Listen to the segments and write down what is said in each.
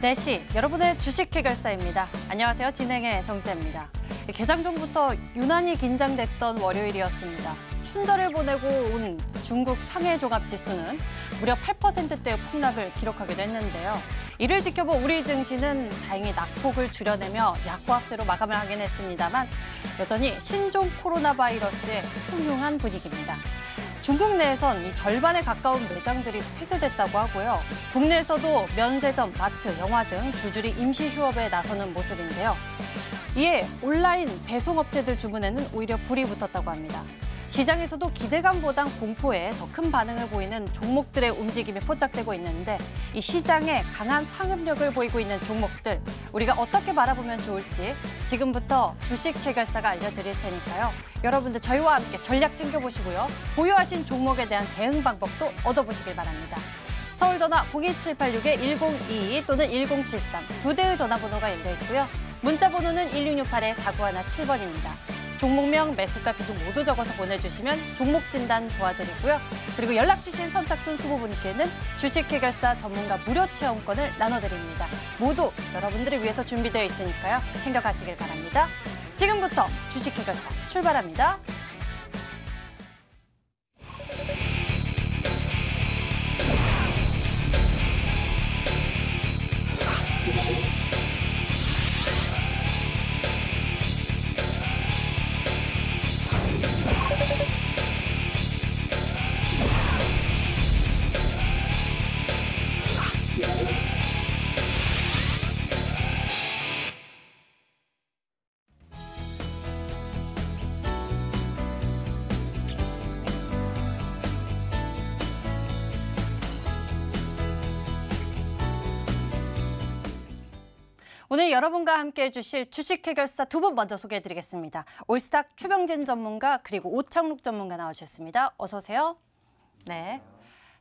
4시 여러분의 주식 해결사입니다. 안녕하세요. 진행의 정재입니다. 개장 전부터 유난히 긴장됐던 월요일이었습니다. 춘절을 보내고 온 중국 상해 종합 지수는 무려 8%대의 폭락을 기록하기도 했는데요. 이를 지켜본 우리 증시는 다행히 낙폭을 줄여내며 약보합세로 마감을 하긴 했습니다만 여전히 신종 코로나 바이러스의 흉흉한 분위기입니다. 중국 내에선 절반에 가까운 매장들이 폐쇄됐다고 하고요. 국내에서도 면세점, 마트, 영화 등 줄줄이 임시 휴업에 나서는 모습인데요. 이에 온라인 배송업체들 주문에는 오히려 불이 붙었다고 합니다. 시장에서도 기대감보단 공포에 더 큰 반응을 보이는 종목들의 움직임이 포착되고 있는데 이 시장에 강한 파급력을 보이고 있는 종목들 우리가 어떻게 바라보면 좋을지 지금부터 주식 해결사가 알려드릴 테니까요. 여러분들 저희와 함께 전략 챙겨보시고요. 보유하신 종목에 대한 대응 방법도 얻어보시길 바랍니다. 서울전화 02786-1022 또는 1073 두 대의 전화번호가 연려 있고요. 문자 번호는 1668-4917번입니다. 종목명, 매수가, 비중 모두 적어서 보내주시면 종목 진단 도와드리고요. 그리고 연락 주신 선착순 수고분께는 주식 해결사 전문가 무료 체험권을 나눠드립니다. 모두 여러분들을 위해서 준비되어 있으니까요. 챙겨가시길 바랍니다. 지금부터 주식 해결사 출발합니다. 오늘 여러분과 함께해 주실 주식 해결사 두 분 먼저 소개해 드리겠습니다. 올스탁 최병진 전문가 그리고 오창록 전문가 나오셨습니다. 어서 오세요. 네.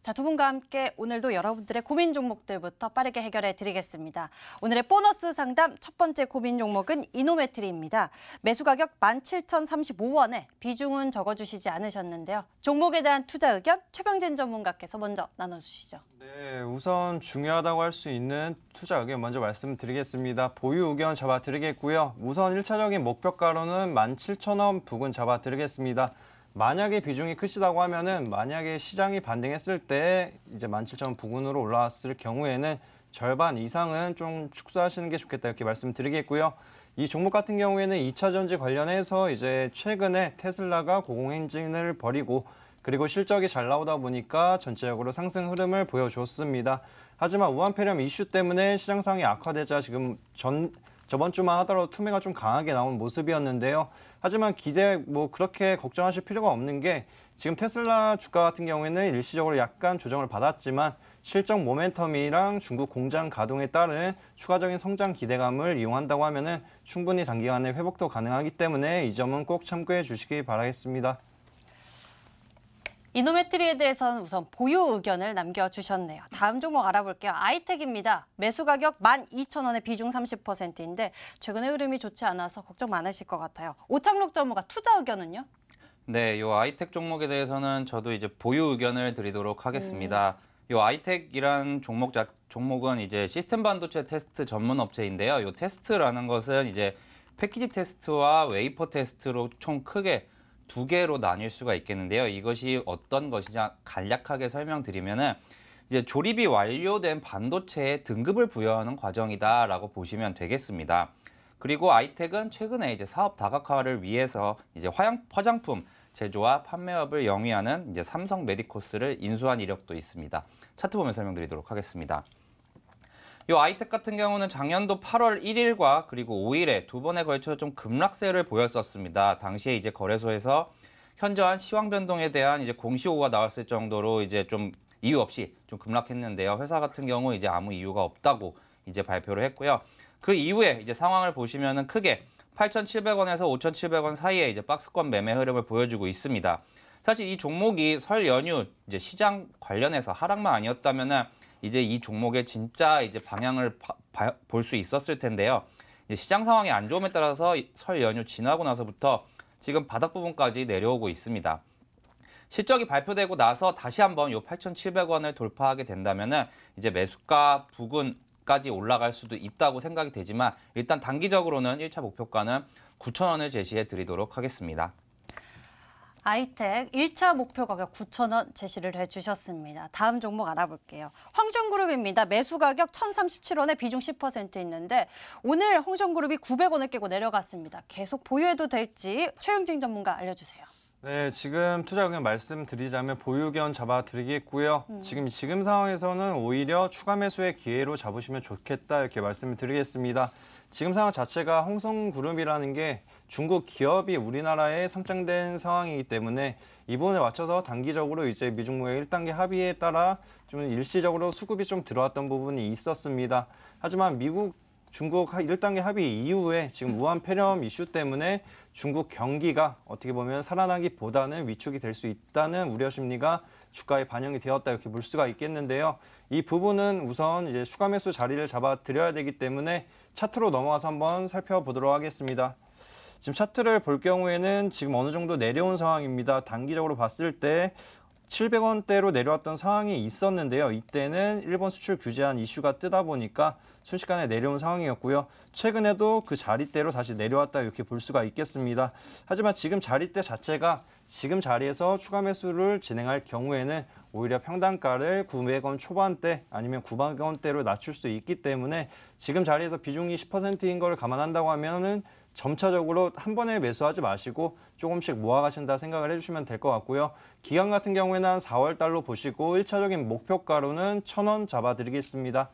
자, 두 분과 함께 오늘도 여러분들의 고민 종목들부터 빠르게 해결해 드리겠습니다. 오늘의 보너스 상담 첫 번째 고민 종목은 이노메트리입니다. 매수 가격 17,035원에 비중은 적어주시지 않으셨는데요. 종목에 대한 투자 의견 최병진 전문가께서 먼저 나눠주시죠. 네, 우선 중요하다고 할 수 있는 투자 의견 먼저 말씀드리겠습니다. 보유 의견 잡아드리겠고요. 우선 1차적인 목표가로는 17,000원 부근 잡아드리겠습니다. 만약에 비중이 크시다고 하면은 만약에 시장이 반등했을 때 이제 17,000원 부근으로 올라왔을 경우에는 절반 이상은 좀 축소하시는 게 좋겠다 이렇게 말씀드리겠고요. 이 종목 같은 경우에는 2차 전지 관련해서 이제 최근에 테슬라가 고공행진을 벌이고 그리고 실적이 잘 나오다 보니까 전체적으로 상승 흐름을 보여줬습니다. 하지만 우한폐렴 이슈 때문에 시장 상황이 악화되자 지금 전 저번 주만 하더라도 투매가 좀 강하게 나온 모습이었는데요. 하지만 기대 뭐 그렇게 걱정하실 필요가 없는 게 지금 테슬라 주가 같은 경우에는 일시적으로 약간 조정을 받았지만 실적 모멘텀이랑 중국 공장 가동에 따른 추가적인 성장 기대감을 이용한다고 하면은 충분히 단기간에 회복도 가능하기 때문에 이 점은 꼭 참고해 주시기 바라겠습니다. 이노메트리에 대해서는 우선 보유 의견을 남겨주셨네요. 다음 종목 알아볼게요. 아이텍입니다. 매수 가격 12,000원에 비중 30%인데 최근의 흐름이 좋지 않아서 걱정 많으실 것 같아요. 오창록 전무가 투자 의견은요? 네, 이 아이텍 종목에 대해서는 저도 이제 보유 의견을 드리도록 하겠습니다. 음. 요 아이텍이란 종목 자, 종목은 이제 시스템 반도체 테스트 전문 업체인데요. 이 테스트라는 것은 이제 패키지 테스트와 웨이퍼 테스트로 총 크게 두 개로 나뉠 수가 있겠는데요. 이것이 어떤 것이냐 간략하게 설명드리면은 이제 조립이 완료된 반도체에 등급을 부여하는 과정이다라고 보시면 되겠습니다. 그리고 아이텍은 최근에 이제 사업 다각화를 위해서 이제 화양, 화장품 제조와 판매업을 영위하는 이제 삼성 메디코스를 인수한 이력도 있습니다. 차트 보면 설명드리도록 하겠습니다. 이 아이텍 같은 경우는 작년도 8월 1일과 그리고 5일에 두 번에 걸쳐 좀 급락세를 보였었습니다. 당시에 이제 거래소에서 현저한 시황 변동에 대한 이제 공시호가 나왔을 정도로 이제 좀 이유 없이 좀 급락했는데요. 회사 같은 경우 이제 아무 이유가 없다고 이제 발표를 했고요. 그 이후에 이제 상황을 보시면은 크게 8,700원에서 5,700원 사이에 이제 박스권 매매 흐름을 보여주고 있습니다. 사실 이 종목이 설 연휴 이제 시장 관련해서 하락만 아니었다면은 이제 이 종목의 진짜 이제 방향을 볼 수 있었을 텐데요. 시장 상황이 안 좋음에 따라서 설 연휴 지나고 나서부터 지금 바닥 부분까지 내려오고 있습니다. 실적이 발표되고 나서 다시 한번 이 8,700원을 돌파하게 된다면 이제 매수가 부근까지 올라갈 수도 있다고 생각이 되지만 일단 단기적으로는 1차 목표가는 9,000원을 제시해 드리도록 하겠습니다. 아이텍 1차 목표 가격 9,000원 제시를 해주셨습니다. 다음 종목 알아볼게요. 황정그룹입니다. 매수 가격 1,037원에 비중 10% 있는데 오늘 홍정그룹이 900원을 깨고 내려갔습니다. 계속 보유해도 될지 최영진 전문가 알려주세요. 네, 지금 투자 의견 말씀드리자면 보유 견 잡아드리겠고요. 음. 지금 지금 상황에서는 오히려 추가 매수의 기회로 잡으시면 좋겠다 이렇게 말씀을 드리겠습니다. 지금 상황 자체가 홍성그룹이라는 게 중국 기업이 우리나라에 선정된 상황이기 때문에 이번에 맞춰서 단기적으로 이제 미중무역 1단계 합의에 따라 좀 일시적으로 수급이 좀 들어왔던 부분이 있었습니다. 하지만 미국 중국 1단계 합의 이후에 지금 우한 폐렴 이슈 때문에 중국 경기가 어떻게 보면 살아나기보다는 위축이 될 수 있다는 우려 심리가 주가에 반영이 되었다 이렇게 볼 수가 있겠는데요. 이 부분은 우선 이제 추가 매수 자리를 잡아 드려야 되기 때문에 차트로 넘어가서 한번 살펴보도록 하겠습니다. 지금 차트를 볼 경우에는 지금 어느 정도 내려온 상황입니다. 단기적으로 봤을 때 700원대로 내려왔던 상황이 있었는데요. 이때는 일본 수출 규제한 이슈가 뜨다 보니까 순식간에 내려온 상황이었고요. 최근에도 그 자리대로 다시 내려왔다 이렇게 볼 수가 있겠습니다. 하지만 지금 자리대 자체가 지금 자리에서 추가 매수를 진행할 경우에는 오히려 평단가를 900원 초반대 아니면 900원대로 낮출 수 있기 때문에 지금 자리에서 비중이 10%인 걸 감안한다고 하면은 점차적으로 한 번에 매수하지 마시고 조금씩 모아가신다 생각을 해주시면 될 것 같고요. 기간 같은 경우에는 한 4월 달로 보시고 1차적인 목표가로는 1,000원 잡아드리겠습니다.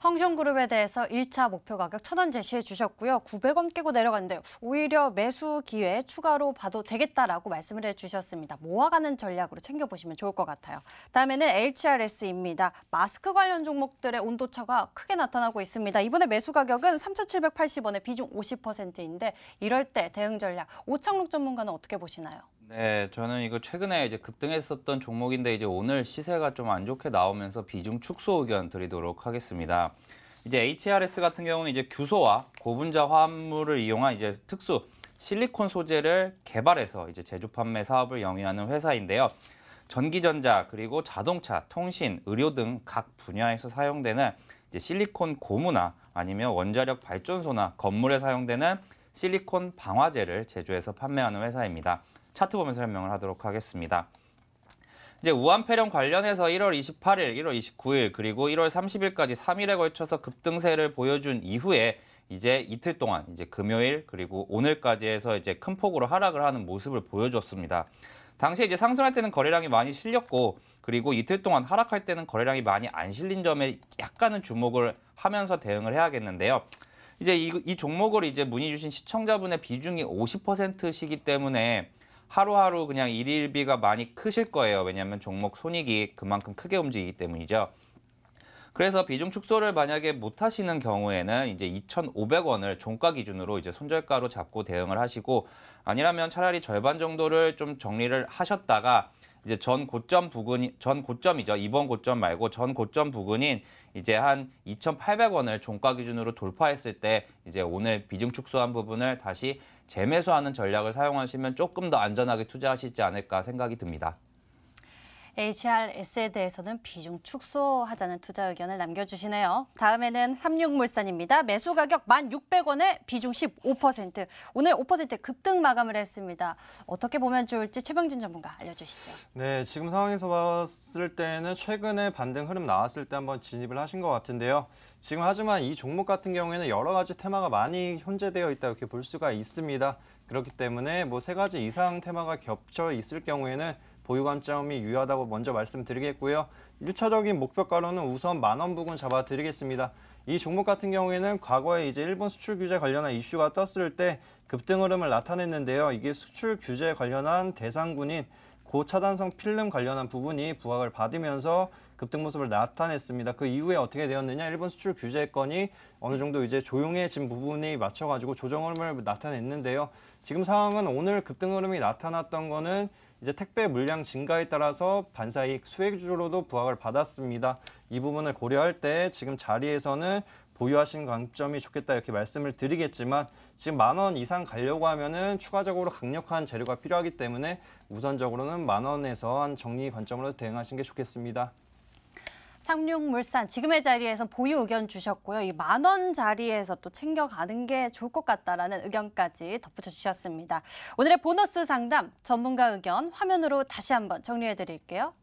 황 s 그룹에 대해서 1차 목표 가격 1 0 0 0원 제시해 주셨고요. 900원 깨고 내려갔는데 오히려 매수 기회 추가로 봐도 되겠다라고 말씀을 해주셨습니다. 모아가는 전략으로 챙겨보시면 좋을 것 같아요. 다음에는 HRS입니다. 마스크 관련 종목들의 온도차가 크게 나타나고 있습니다. 이번에 매수 가격은 3,780원에 비중 50%인데 이럴 때 대응 전략 오창록 전문가는 어떻게 보시나요? 네, 저는 이거 최근에 이제 급등했었던 종목인데 이제 오늘 시세가 좀 안 좋게 나오면서 비중 축소 의견 드리도록 하겠습니다. 이제 HRS 같은 경우는 이제 규소와 고분자 화합물을 이용한 이제 특수 실리콘 소재를 개발해서 이제 제조 판매 사업을 영위하는 회사인데요. 전기전자 그리고 자동차, 통신, 의료 등 각 분야에서 사용되는 이제 실리콘 고무나 아니면 원자력 발전소나 건물에 사용되는 실리콘 방화제를 제조해서 판매하는 회사입니다. 차트 보면서 설명을 하도록 하겠습니다. 이제 우한 폐렴 관련해서 1월 28일, 1월 29일 그리고 1월 30일까지 3일에 걸쳐서 급등세를 보여준 이후에 이제 이틀 동안 이제 금요일 그리고 오늘까지 해서 이제 큰 폭으로 하락을 하는 모습을 보여줬습니다. 당시에 이제 상승할 때는 거래량이 많이 실렸고 그리고 이틀 동안 하락할 때는 거래량이 많이 안 실린 점에 약간은 주목을 하면서 대응을 해야겠는데요. 이제 이, 이 종목을 이제 문의 주신 시청자분의 비중이 50%시기 때문에 하루하루 그냥 일일비가 많이 크실 거예요. 왜냐하면 종목 손익이 그만큼 크게 움직이기 때문이죠. 그래서 비중 축소를 만약에 못 하시는 경우에는 이제 2,500원을 종가 기준으로 이제 손절가로 잡고 대응을 하시고 아니라면 차라리 절반 정도를 좀 정리를 하셨다가 이제 전 고점 부근 전 고점이죠. 이번 고점 말고 전 고점 부근인 이제 한 2,800원을 종가 기준으로 돌파했을 때 이제 오늘 비중 축소한 부분을 다시 재매수하는 전략을 사용하시면 조금 더 안전하게 투자하시지 않을까 생각이 듭니다. HRS에 대해서는 비중 축소하자는 투자 의견을 남겨주시네요. 다음에는 삼육물산입니다. 매수 가격 1,600원에 비중 15%. 오늘 5% 급등 마감을 했습니다. 어떻게 보면 좋을지 최병진 전문가 알려주시죠. 네, 지금 상황에서 봤을 때는 최근에 반등 흐름 나왔을 때 한번 진입을 하신 것 같은데요. 지금 하지만 이 종목 같은 경우에는 여러 가지 테마가 많이 현재되어 있다 이렇게 볼 수가 있습니다. 그렇기 때문에 뭐 세 가지 이상 테마가 겹쳐 있을 경우에는 보유 관점이 유효하다고 먼저 말씀드리겠고요. 1차적인 목표가로는 우선 만원 부근 잡아드리겠습니다. 이 종목 같은 경우에는 과거에 이제 일본 수출 규제 관련한 이슈가 떴을 때 급등 흐름을 나타냈는데요. 이게 수출 규제 관련한 대상군인 고차단성 필름 관련한 부분이 부각을 받으면서 급등 모습을 나타냈습니다. 그 이후에 어떻게 되었느냐? 일본 수출 규제권이 어느 정도 이제 조용해진 부분이 맞춰가지고 조정 흐름을 나타냈는데요. 지금 상황은 오늘 급등 흐름이 나타났던 거는 이제 택배 물량 증가에 따라서 반사익수익주로도 부각을 받았습니다. 이 부분을 고려할 때 지금 자리에서는 보유하신 관점이 좋겠다 이렇게 말씀을 드리겠지만 지금 만원 이상 가려고 하면은 추가적으로 강력한 재료가 필요하기 때문에 우선적으로는 만 원에서 한 정리 관점으로 대응하시는 게 좋겠습니다. 상륙물산 지금의 자리에서 보유 의견 주셨고요. 이만원 자리에서 또 챙겨가는 게 좋을 것 같다라는 의견까지 덧붙여 주셨습니다. 오늘의 보너스 상담 전문가 의견 화면으로 다시 한번 정리해 드릴게요.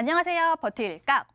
안녕하세요. 버틸일깍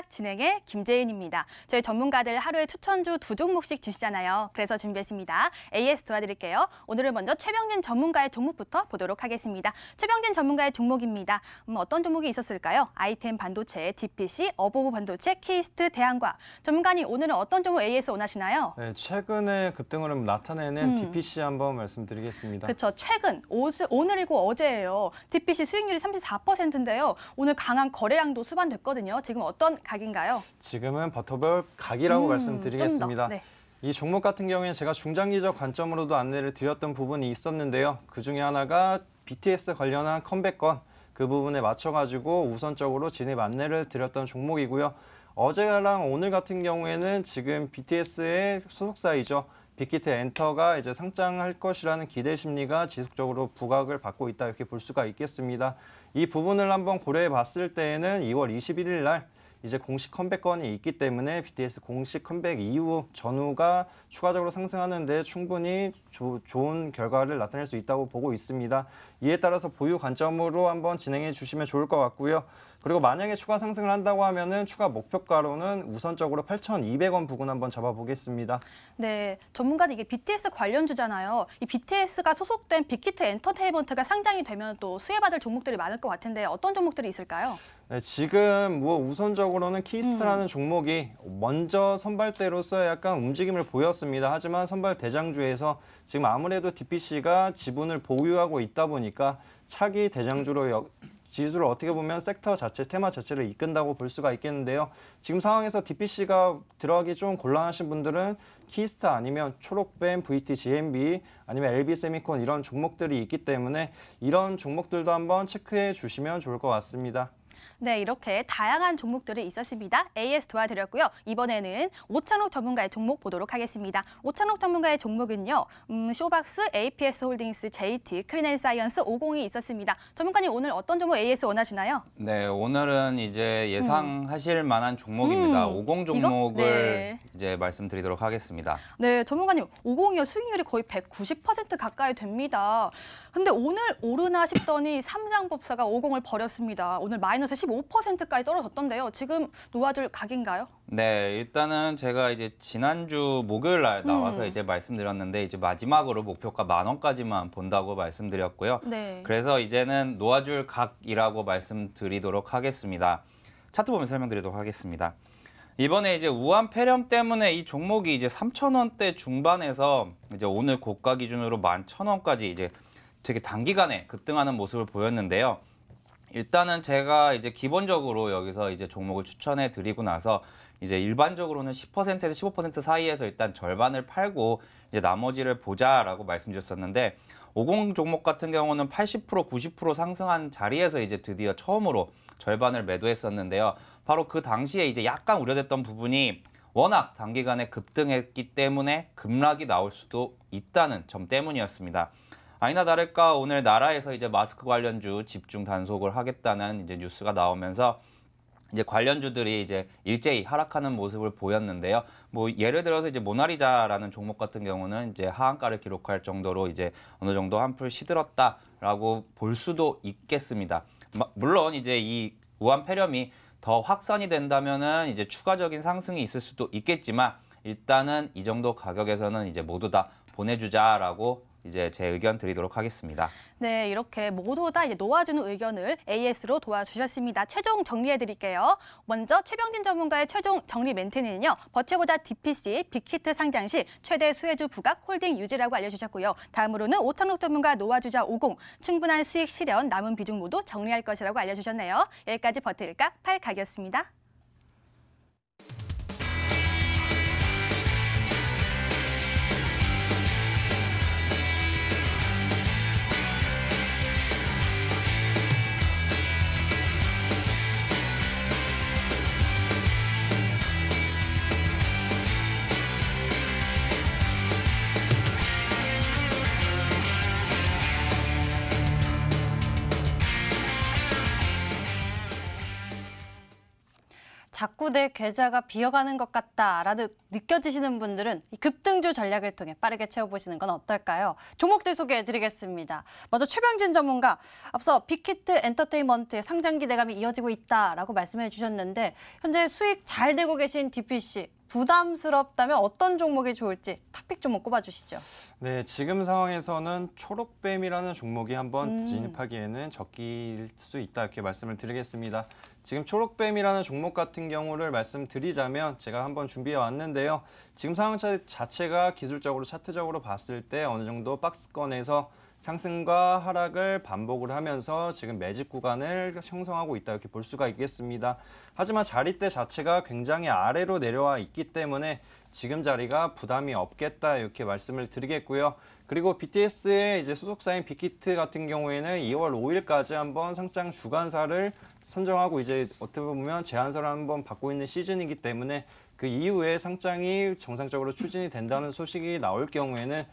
시작 진행의 김재인입니다 저희 전문가들 하루에 추천주 두 종목씩 주시잖아요. 그래서 준비했습니다. AS 도와드릴게요. 오늘은 먼저 최병진 전문가의 종목부터 보도록 하겠습니다. 최병진 전문가의 종목입니다. 음, 어떤 종목이 있었을까요? 아이템 반도체, DPC, 어보브 반도체, 키이스트대안과 전문가님 오늘은 어떤 종목 AS 원하시나요? 네, 최근에 급등을 나타내는 음. DPC 한번 말씀드리겠습니다. 그렇죠. 최근 오늘이고 어제예요. DPC 수익률이 34%인데요. 오늘 강한 거래량도 수반됐거든요. 지금 어떤 각인가요? 지금은 버터볼 각이라고 음, 말씀드리겠습니다. 네. 이 종목 같은 경우에 제가 중장기적 관점으로도 안내를 드렸던 부분이 있었는데요. 그 중에 하나가 BTS 관련한 컴백건 그 부분에 맞춰가지고 우선적으로 진입 안내를 드렸던 종목이고요. 어제랑 오늘 같은 경우에는 지금 BTS의 소속사이죠. 빅히트 엔터가 이제 상장할 것이라는 기대 심리가 지속적으로 부각을 받고 있다 이렇게 볼 수가 있겠습니다. 이 부분을 한번 고려해 봤을 때에는 2월 21일 날 이제 공식 컴백권이 있기 때문에 BTS 공식 컴백 이후 전후가 추가적으로 상승하는데 충분히 조, 좋은 결과를 나타낼 수 있다고 보고 있습니다. 이에 따라서 보유 관점으로 한번 진행해 주시면 좋을 것 같고요. 그리고 만약에 추가 상승을 한다고 하면은 추가 목표가로는 우선적으로 8,200원 부근 한번 잡아보겠습니다. 네, 전문가는 이게 BTS 관련주잖아요. 이 BTS가 소속된 빅히트 엔터테인먼트가 상장이 되면 또 수혜받을 종목들이 많을 것 같은데 어떤 종목들이 있을까요? 네, 지금 뭐 우선적으로는 키스트라는 음. 종목이 먼저 선발대로서 약간 움직임을 보였습니다. 하지만 선발 대장주에서 지금 아무래도 DPC가 지분을 보유하고 있다 보니까 차기 대장주로 역, 지수를 어떻게 보면 섹터 자체, 테마 자체를 이끈다고 볼 수가 있겠는데요. 지금 상황에서 DPC가 들어가기 좀 곤란하신 분들은 키스타 아니면 초록뱀, VT, GMB 아니면 LB 세미콘 이런 종목들이 있기 때문에 이런 종목들도 한번 체크해 주시면 좋을 것 같습니다. 네, 이렇게 다양한 종목들이 있었습니다. AS 도와드렸고요. 이번에는 오찬욱 전문가의 종목 보도록 하겠습니다. 오찬욱 전문가의 종목은요. 음, 쇼박스, APS 홀딩스, JT, 크리넨사이언스 50이 있었습니다. 전문가님 오늘 어떤 종목 AS 원하시나요? 네, 오늘은 이제 예상하실 음. 만한 종목입니다. 음, 50 종목을 네. 이제 말씀드리도록 하겠습니다. 네, 전문가님 50이요. 수익률이 거의 190% 가까이 됩니다. 근데 오늘 오르나 싶더니 삼장법사가 50을 버렸습니다. 오늘 마이너스 15 15%까지 떨어졌던데요. 지금 놓아줄 각인가요? 네, 일단은 제가 이제 지난주 목요일 날 나와서 음. 이제 말씀드렸는데 이제 마지막으로 목표가 만 원까지만 본다고 말씀드렸고요. 네. 그래서 이제는 놓아줄 각이라고 말씀드리도록 하겠습니다. 차트 보면 설명드리도록 하겠습니다. 이번에 이제 우한 폐렴 때문에 이 종목이 이제 3,000원대 중반에서 이제 오늘 고가 기준으로 11,000원까지 이제 되게 단기간에 급등하는 모습을 보였는데요. 일단은 제가 이제 기본적으로 여기서 이제 종목을 추천해 드리고 나서 이제 일반적으로는 10%에서 15% 사이에서 일단 절반을 팔고 이제 나머지를 보자라고 말씀드렸었는데 50 종목 같은 경우는 80% 90% 상승한 자리에서 이제 드디어 처음으로 절반을 매도했었는데요. 바로 그 당시에 이제 약간 우려됐던 부분이 워낙 단기간에 급등했기 때문에 급락이 나올 수도 있다는 점 때문이었습니다. 아니나 다를까 오늘 나라에서 이제 마스크 관련주 집중 단속을 하겠다는 이제 뉴스가 나오면서 이제 관련주들이 이제 일제히 하락하는 모습을 보였는데요. 뭐 예를 들어서 이제 모나리자라는 종목 같은 경우는 이제 하한가를 기록할 정도로 이제 어느 정도 한풀 시들었다라고 볼 수도 있겠습니다. 물론 이제 이 우한 폐렴이 더 확산이 된다면은 이제 추가적인 상승이 있을 수도 있겠지만 일단은 이 정도 가격에서는 이제 모두 다 보내주자라고 이제 제 의견 드리도록 하겠습니다. 네, 이렇게 모두 다 이제 놓아주는 의견을 AS로 도와주셨습니다. 최종 정리해드릴게요. 먼저 최병진 전문가의 최종 정리 멘트는요. 버텨보자 DPC, 빅히트 상장 시 최대 수혜주 부각 홀딩 유지라고 알려주셨고요. 다음으로는 오창록 전문가 놓아주자 50, 충분한 수익 실현, 남은 비중 모두 정리할 것이라고 알려주셨네요. 여기까지 버틸까? 팔 가겠습니다. 자꾸 내 계좌가 비어가는 것 같다라는 느껴지시는 분들은 급등주 전략을 통해 빠르게 채워보시는 건 어떨까요? 종목들 소개해드리겠습니다. 먼저 최병진 전문가, 앞서 빅히트 엔터테인먼트의 상장 기대감이 이어지고 있다라고 말씀해 주셨는데 현재 수익 잘되고 계신 DPC 부담스럽다면 어떤 종목이 좋을지 탑픽 좀 꼽아주시죠. 네, 지금 상황에서는 초록뱀이라는 종목이 한번 음. 진입하기에는 적기일 수 있다 이렇게 말씀을 드리겠습니다. 지금 초록뱀이라는 종목 같은 경우를 말씀드리자면 제가 한번 준비해 왔는데요. 지금 상황 자체가 기술적으로 차트적으로 봤을 때 어느 정도 박스권에서 상승과 하락을 반복을 하면서 지금 매집 구간을 형성하고 있다 이렇게 볼 수가 있겠습니다. 하지만 자리대 자체가 굉장히 아래로 내려와 있기 때문에 지금 자리가 부담이 없겠다 이렇게 말씀을 드리겠고요. 그리고 BTS의 이제 소속사인 빅히트 같은 경우에는 2월 5일까지 한번 상장 주간사를 선정하고 이제 어떻게 보면 제안서를 한번 받고 있는 시즌이기 때문에 그 이후에 상장이 정상적으로 추진이 된다는 소식이 나올 경우에는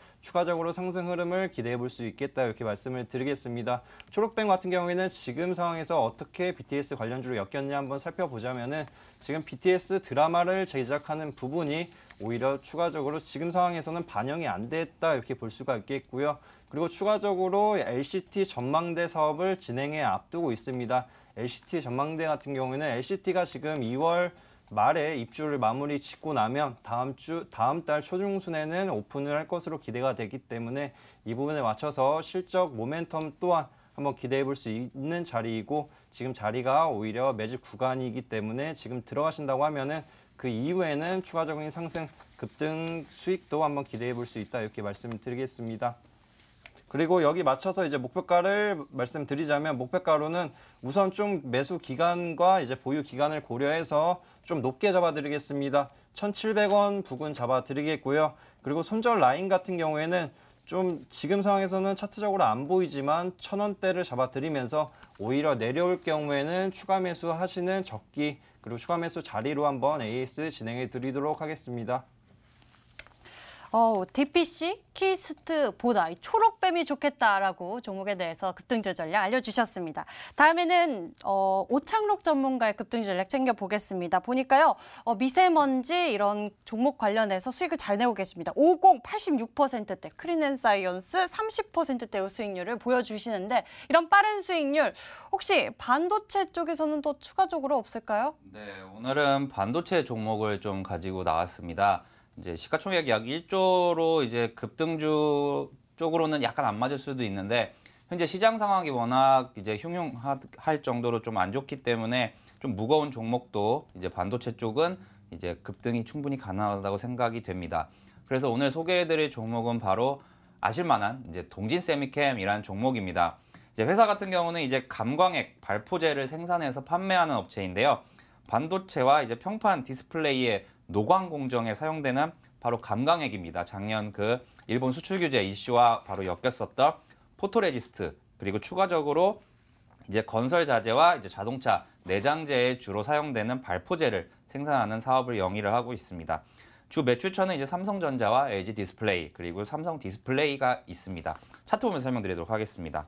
추가적으로 상승 흐름을 기대해 볼 수 있겠다 이렇게 말씀을 드리겠습니다. 초록뱅 같은 경우에는 지금 상황에서 어떻게 BTS 관련주로 엮였냐 한번 살펴보자면은 지금 BTS 드라마를 제작하는 부분이 오히려 추가적으로 지금 상황에서는 반영이 안 됐다 이렇게 볼 수가 있겠고요. 그리고 추가적으로 LCT 전망대 사업을 진행해 앞두고 있습니다. LCT 전망대 같은 경우에는 LCT가 지금 2월 말에 입주를 마무리 짓고 나면 다음 주 다음 달 초중순에는 오픈을 할 것으로 기대가 되기 때문에 이 부분에 맞춰서 실적 모멘텀 또한 한번 기대해 볼 수 있는 자리이고 지금 자리가 오히려 매집 구간이기 때문에 지금 들어가신다고 하면은 그 이후에는 추가적인 상승, 급등 수익도 한번 기대해 볼 수 있다 이렇게 말씀드리겠습니다. 그리고 여기 맞춰서 이제 목표가를 말씀드리자면 목표가로는 우선 좀 매수 기간과 이제 보유 기간을 고려해서 좀 높게 잡아드리겠습니다. 1,700원 부근 잡아드리겠고요. 그리고 손절 라인 같은 경우에는 좀 지금 상황에서는 차트적으로 안 보이지만 1,000원대를 잡아드리면서 오히려 내려올 경우에는 추가 매수 하시는 적기 그리고 추가 매수 자리로 한번 AS 진행해 드리도록 하겠습니다. 어, DPC 키스트보다 초록뱀이 좋겠다라고 종목에 대해서 급등 전략 알려주셨습니다. 다음에는 어, 오창록 전문가의 급등 전략 챙겨보겠습니다. 보니까요. 어, 미세먼지 이런 종목 관련해서 수익을 잘 내고 계십니다. 50 86%대 크리넨사이언스 30%대의 수익률을 보여주시는데 이런 빠른 수익률 혹시 반도체 쪽에서는 또 추가적으로 없을까요? 네, 오늘은 반도체 종목을 좀 가지고 나왔습니다. 이제 시가총액 약 1조로 이제 급등주 쪽으로는 약간 안 맞을 수도 있는데 현재 시장 상황이 워낙 이제 흉흉할 정도로 좀 안 좋기 때문에 좀 무거운 종목도 이제 반도체 쪽은 이제 급등이 충분히 가능하다고 생각이 됩니다. 그래서 오늘 소개해드릴 종목은 바로 아실만한 이제 동진 세미캠이라는 종목입니다. 이제 회사 같은 경우는 이제 감광액 발포제를 생산해서 판매하는 업체인데요. 반도체와 이제 평판 디스플레이에 노광 공정에 사용되는 바로 감광액입니다. 작년 그 일본 수출 규제 이슈와 바로 엮였었던 포토레지스트 그리고 추가적으로 이제 건설 자재와 이제 자동차 내장재에 주로 사용되는 발포제를 생산하는 사업을 영위를 하고 있습니다. 주 매출처는 이제 삼성전자와 LG 디스플레이 그리고 삼성 디스플레이가 있습니다. 차트 보면 설명드리도록 하겠습니다.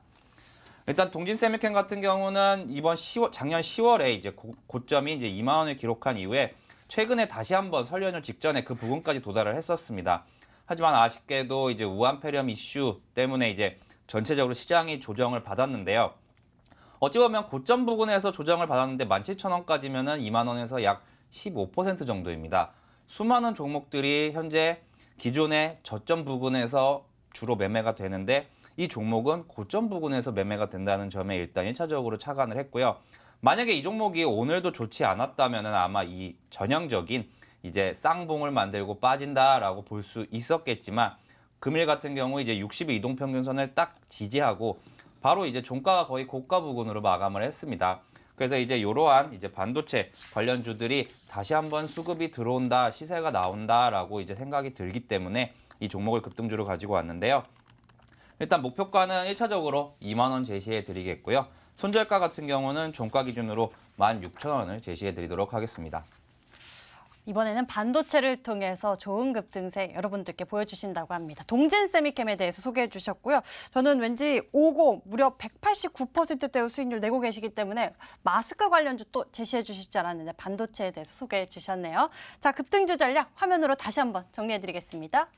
일단 동진세미캠 같은 경우는 이번 10월 작년 10월에 이제 고, 점이 이제 2만 원을 기록한 이후에 최근에 다시 한번 설 연휴 직전에 그 부분까지 도달을 했었습니다. 하지만 아쉽게도 이제 우한폐렴 이슈 때문에 이제 전체적으로 시장이 조정을 받았는데요. 어찌 보면 고점 부근에서 조정을 받았는데 17,000원까지면은 2만 원에서 약 15% 정도입니다. 수많은 종목들이 현재 기존의 저점 부근에서 주로 매매가 되는데 이 종목은 고점 부근에서 매매가 된다는 점에 일단 1차적으로 착안을 했고요. 만약에 이 종목이 오늘도 좋지 않았다면 아마 이 전형적인 이제 쌍봉을 만들고 빠진다라고 볼 수 있었겠지만 금일 같은 경우 이제 60일 이동 평균선을 딱 지지하고 바로 이제 종가가 거의 고가 부근으로 마감을 했습니다. 그래서 이제 이러한 이제 반도체 관련주들이 다시 한번 수급이 들어온다, 시세가 나온다라고 이제 생각이 들기 때문에 이 종목을 급등주로 가지고 왔는데요. 일단 목표가는 1차적으로 2만원 제시해 드리겠고요. 손절가 같은 경우는 종가 기준으로 16,000원을 제시해 드리도록 하겠습니다. 이번에는 반도체를 통해서 좋은 급등세 여러분들께 보여주신다고 합니다. 동진 세미캠에 대해서 소개해 주셨고요. 저는 왠지 50 무려 1 8 9대 수익률 내고 계시기 때문에 마스크 관련주 또 제시해 주실 줄 알았는데 반도체에 대해서 소개해 주셨네요. 자, 급등주 전략 화면으로 다시 한번 정리해 드리겠습니다.